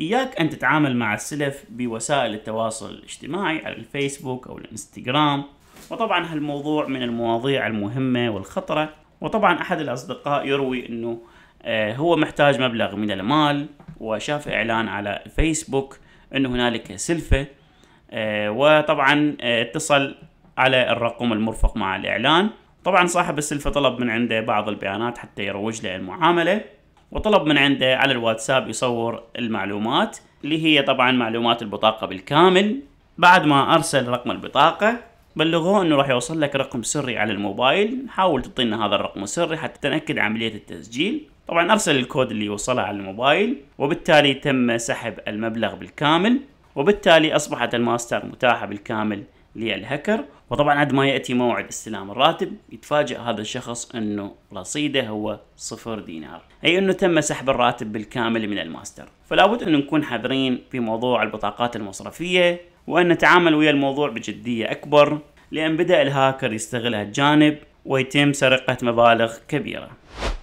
إياك أن تتعامل مع السلف بوسائل التواصل الاجتماعي على الفيسبوك أو الانستغرام وطبعا هالموضوع من المواضيع المهمة والخطرة وطبعا أحد الأصدقاء يروي أنه آه، هو محتاج مبلغ من المال وشاف إعلان على الفيسبوك أنه هنالك سلفة آه، وطبعا آه، اتصل على الرقم المرفق مع الإعلان طبعا صاحب السلفة طلب من عنده بعض البيانات حتى يروج له المعاملة وطلب من عنده على الواتساب يصور المعلومات اللي هي طبعا معلومات البطاقة بالكامل بعد ما أرسل رقم البطاقة بلغوه انه راح يوصل لك رقم سري على الموبايل حاول تعطينا هذا الرقم السري حتى تنأكد عملية التسجيل طبعا ارسل الكود اللي وصله على الموبايل وبالتالي تم سحب المبلغ بالكامل وبالتالي اصبحت الماستر متاحة بالكامل للهكر وطبعا عد ما يأتي موعد استلام الراتب يتفاجئ هذا الشخص أنه رصيده هو صفر دينار أي أنه تم سحب الراتب بالكامل من الماستر فلابد أن نكون حذرين في موضوع البطاقات المصرفية وأن نتعامل ويا الموضوع بجدية أكبر لأن بدأ الهاكر يستغل هالجانب ويتم سرقة مبالغ كبيرة